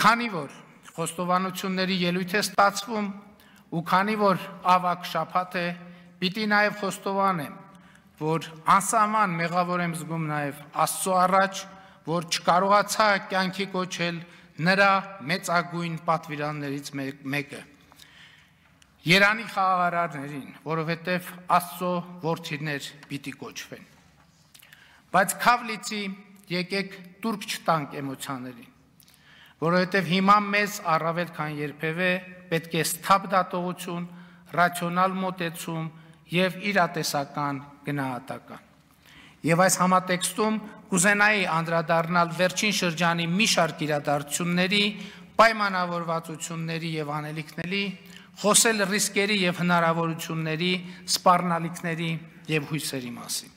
Քանի որ խոստովանությունների ելույթ է ստացվում ու քանի որ ավակ շապատ է, պիտի նաև խոստովանեմ, որ անսահման մեղավոր եմ զգում նաև Աստծո առաջ, որ չկարողացա կյանքի կոչել նրա մեծագույն պատվիրաններից մեկը։ Երանի խաղաղարարներին, որովհետև Աստծո որդիներ պիտի կոչվեն։ Բայց Քավլիցի եկեք դուրք չտանք էմոցիաներին որովհետև հիմա մեզ առավել քան երբևէ պետք է ստապ դատողություն, ռացիոնալ մոտեցում եւ իրատեսական գնահատական։ Եվ այս համատեքստում կուզենայի անդրադառնալ վերջին շրջանի մի շարք իրադարձությունների, պայմանավորվածությունների եւ անելիքների, խոսել ռիսկերի եւ հնարավորությունների, սպառնալիքների եւ հույսերի մասին։